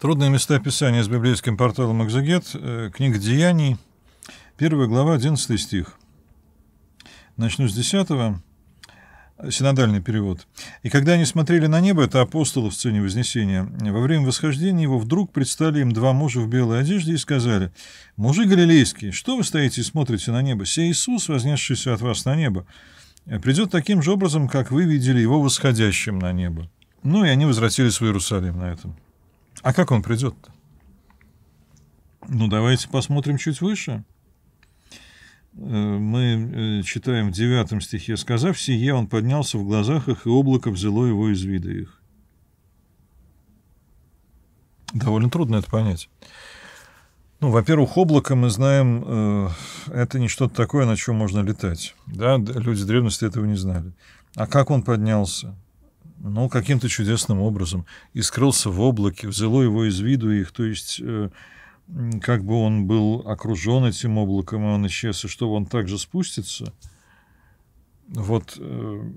Трудные места описания с библейским порталом «Экзегет», э, книга «Деяний», первая глава, 11 стих. Начну с 10 Синодальный перевод. «И когда они смотрели на небо, это апостолы в сцене Вознесения, во время восхождения его вдруг предстали им два мужа в белой одежде и сказали, «Мужи галилейские, что вы стоите и смотрите на небо? Сей Иисус, вознесшийся от вас на небо, придет таким же образом, как вы видели его восходящим на небо». Ну и они возвратились в Иерусалим на этом. А как он придет-то? Ну, давайте посмотрим чуть выше. Э, мы э, читаем в девятом стихе. «Сказав сие, он поднялся в глазах их, и облако взяло его из вида их». Довольно трудно это понять. Ну, во-первых, облако, мы знаем, э, это не что-то такое, на чем можно летать. Да? Люди древности этого не знали. А как он поднялся? ну, каким-то чудесным образом, и скрылся в облаке, взяло его из виду их, то есть э, как бы он был окружен этим облаком, и он исчез, и что он также спустится, вот, э,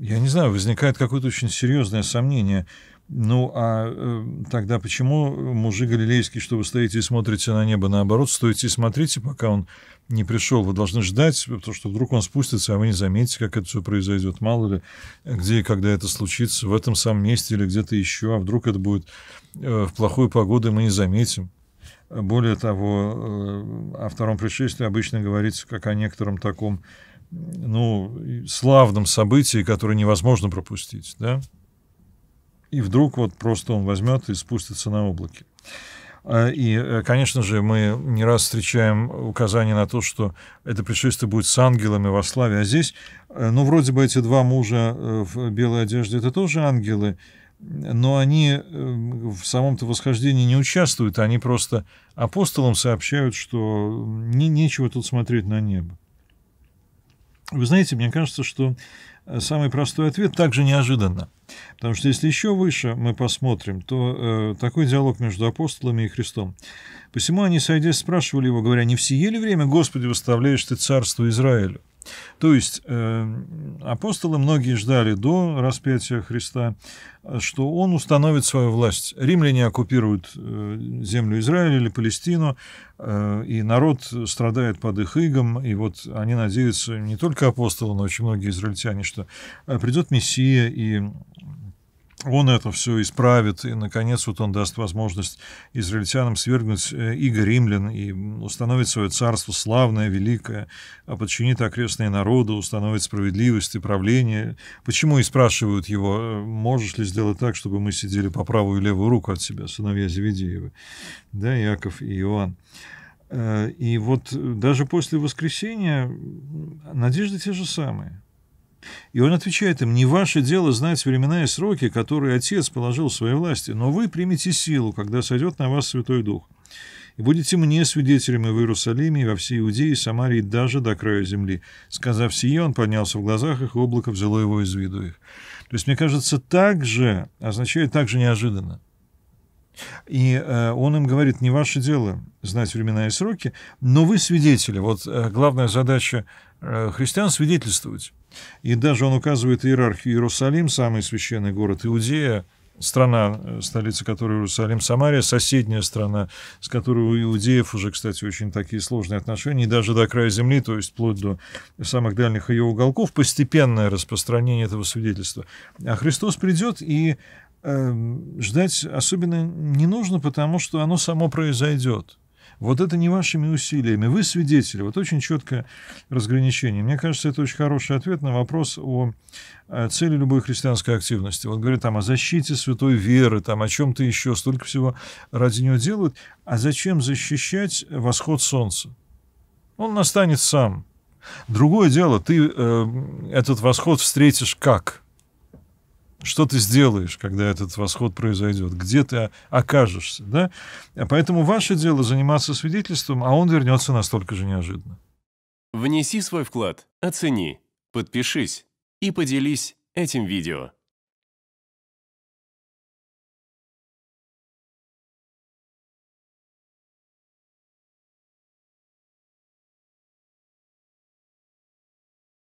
я не знаю, возникает какое-то очень серьезное сомнение – ну, а э, тогда почему мужи галилейские, что вы стоите и смотрите на небо, наоборот, стоите и смотрите, пока он не пришел. Вы должны ждать, потому что вдруг он спустится, а вы не заметите, как это все произойдет. Мало ли, где и когда это случится, в этом самом месте или где-то еще, а вдруг это будет э, в плохую погоду, и мы не заметим. Более того, э, о втором пришествии обычно говорится как о некотором таком, ну, славном событии, которое невозможно пропустить, да? и вдруг вот просто он возьмет и спустится на облаке. А, и, э, конечно же, мы не раз встречаем указание на то, что это пришествие будет с ангелами во славе. А здесь, э, ну, вроде бы эти два мужа э, в белой одежде – это тоже ангелы, но они в самом-то восхождении не участвуют, они просто апостолам сообщают, что не, нечего тут смотреть на небо. Вы знаете, мне кажется, что Э, самый простой ответ также неожиданно. Потому что если еще выше мы посмотрим, то э, такой диалог между апостолами и Христом. Посему они, сойдясь, спрашивали его, говоря, «Не в сие ли время, Господи, выставляешь ты царство Израилю?» То есть э, апостолы многие ждали до распятия Христа, что он установит свою власть. Римляне оккупируют э, землю Израиля или Палестину, э, и народ страдает под их игом, и вот они надеются, не только апостолы, но очень многие израильтяне, что э, придет Мессия, и он это все исправит, и, наконец, вот он даст возможность израильтянам свергнуть э, иго римлян и установить свое царство славное, великое, а подчинит окрестные народы, установит справедливость и правление. Почему и спрашивают его, э, можешь ли сделать так, чтобы мы сидели по правую и левую руку от себя, сыновья Зеведеева, да, Яков и Иоанн. Э, и вот даже после воскресения надежды те же самые. И он отвечает им, «Не ваше дело знать времена и сроки, которые Отец положил в своей власти, но вы примите силу, когда сойдет на вас Святой Дух, и будете мне свидетелями в Иерусалиме и во всей Иудее и Самарии даже до края земли». Сказав сие, он поднялся в глазах их, и облако взяло его из виду их. То есть, мне кажется, так же означает так же неожиданно. И э, он им говорит, не ваше дело знать времена и сроки, но вы свидетели. Вот э, главная задача э, христиан — свидетельствовать. И даже он указывает иерархию Иерусалим, самый священный город Иудея, страна, столица которой Иерусалим, Самария, соседняя страна, с которой у иудеев уже, кстати, очень такие сложные отношения, и даже до края земли, то есть вплоть до самых дальних ее уголков, постепенное распространение этого свидетельства. А Христос придет, и Эм, ждать особенно не нужно, потому что оно само произойдет. Вот это не вашими усилиями. Вы свидетели. Вот очень четкое разграничение. Мне кажется, это очень хороший ответ на вопрос о цели любой христианской активности. Вот говорят там о защите святой веры, там о чем-то еще, столько всего ради нее делают. А зачем защищать восход солнца? Он настанет сам. Другое дело, ты э, этот восход встретишь как – что ты сделаешь, когда этот восход произойдет? Где ты окажешься? Да? Поэтому ваше дело заниматься свидетельством, а он вернется настолько же неожиданно. Внеси свой вклад, оцени, подпишись и поделись этим видео.